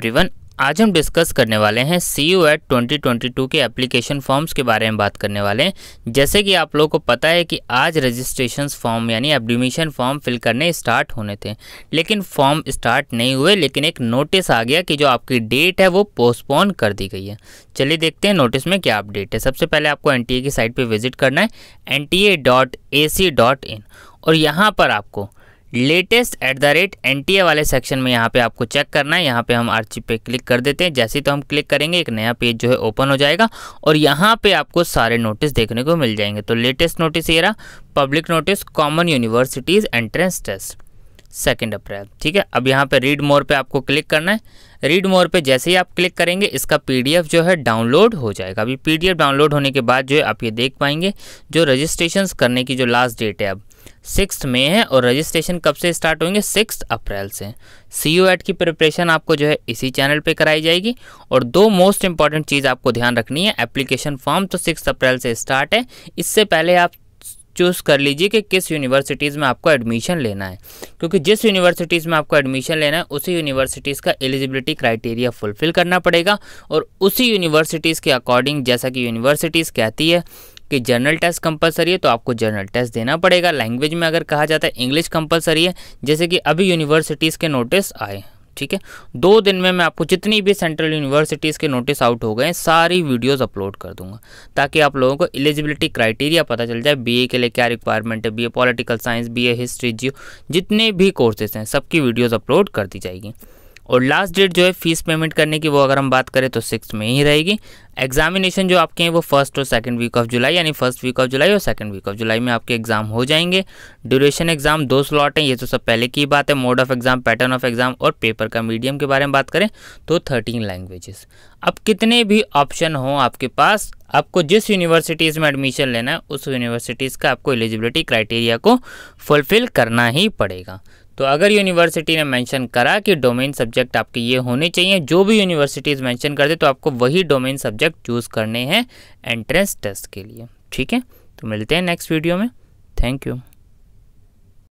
everyone आज हम discuss करने वाले हैं CUET twenty twenty two के एप्लीकेशन फॉर्म्स के बारे में बात करने वाले हैं जैसे कि आप लोगों को पता है कि आज रजिस्ट्रेशन फॉर्म यानी एडमिशन फॉर्म फिल करने स्टार्ट होने थे लेकिन फॉर्म स्टार्ट नहीं हुए लेकिन एक नोटिस आ गया कि जो आपकी डेट है वो पोस्टपोन कर दी गई है चलिए देखते हैं नोटिस में क्या अपडेट है सबसे पहले आपको एन की साइट पर विजिट करना है एन और यहाँ पर आपको लेटेस्ट एट द रेट एन वाले सेक्शन में यहाँ पे आपको चेक करना है यहाँ पे हम आर्ची पे क्लिक कर देते हैं जैसे ही तो हम क्लिक करेंगे एक नया पेज जो है ओपन हो जाएगा और यहाँ पे आपको सारे नोटिस देखने को मिल जाएंगे तो लेटेस्ट नोटिस ये रहा public notice common universities entrance test second April ठीक है अब यहाँ पे रीड मोर पे आपको क्लिक करना है रीड मोर पे जैसे ही आप क्लिक करेंगे इसका पीडीएफ जो है डाउनलोड हो जाएगा अभी पीडीएफ डाउनलोड होने के बाद जो है आप ये देख पाएंगे जो रजिस्ट्रेशन करने की जो लास्ट डेट है अब सिक्स में है और रजिस्ट्रेशन कब से स्टार्ट होंगे सिक्स अप्रैल से सी यू एट की प्रिपरेशन आपको जो है इसी चैनल पे कराई जाएगी और दो मोस्ट इंपॉर्टेंट चीज़ आपको ध्यान रखनी है एप्लीकेशन फॉर्म तो सिक्स अप्रैल से स्टार्ट है इससे पहले आप चूज़ कर लीजिए कि किस यूनिवर्सिटीज़ में आपको एडमिशन लेना है क्योंकि जिस यूनिवर्सिटीज़ में आपको एडमिशन लेना है उसी यूनिवर्सिटीज़ का एलिजिबिलिटी क्राइटेरिया फुलफ़िल करना पड़ेगा और उसी यूनिवर्सिटीज़ के अकॉर्डिंग जैसा कि यूनिवर्सिटीज़ कहती है कि जनरल टेस्ट कंपलसरी है तो आपको जनरल टेस्ट देना पड़ेगा लैंग्वेज में अगर कहा जाता है इंग्लिश कंपलसरी है जैसे कि अभी यूनिवर्सिटीज़ के नोटिस आए ठीक है दो दिन में मैं आपको जितनी भी सेंट्रल यूनिवर्सिटीज़ के नोटिस आउट हो गए हैं सारी वीडियोस अपलोड कर दूंगा ताकि आप लोगों को एलिजिबिलिटी क्राइटेरिया पता चल जाए बीए के लिए क्या रिक्वायरमेंट है BA political science BA history geo जितने भी कोर्सेज हैं सबकी वीडियोज़ अपलोड कर दी जाएगी और लास्ट डेट जो है फीस पेमेंट करने की वो अगर हम बात करें तो सिक्स में ही रहेगी एग्जामिनेशन जो आपके हैं वो फर्स्ट और सेकंड वीक ऑफ जुलाई यानी फर्स्ट वीक ऑफ जुलाई और सेकंड वीक ऑफ जुलाई में आपके एग्जाम हो जाएंगे ड्यूरेशन एग्जाम दो स्लॉट हैं ये तो सब पहले की बात है mode of exam pattern of exam और पेपर का मीडियम के बारे में बात करें तो थर्टीन लैंग्वेजेस अब कितने भी ऑप्शन हों आपके पास आपको जिस यूनिवर्सिटीज़ में एडमिशन लेना है उस यूनिवर्सिटीज़ का आपको एलिजिबिलिटी क्राइटेरिया को फुलफिल करना ही पड़ेगा तो अगर यूनिवर्सिटी ने मेंशन करा कि डोमेन सब्जेक्ट आपके ये होने चाहिए जो भी यूनिवर्सिटीज़ मेंशन कर दे तो आपको वही डोमेन सब्जेक्ट चूज़ करने हैं एंट्रेंस टेस्ट के लिए ठीक है तो मिलते हैं नेक्स्ट वीडियो में थैंक यू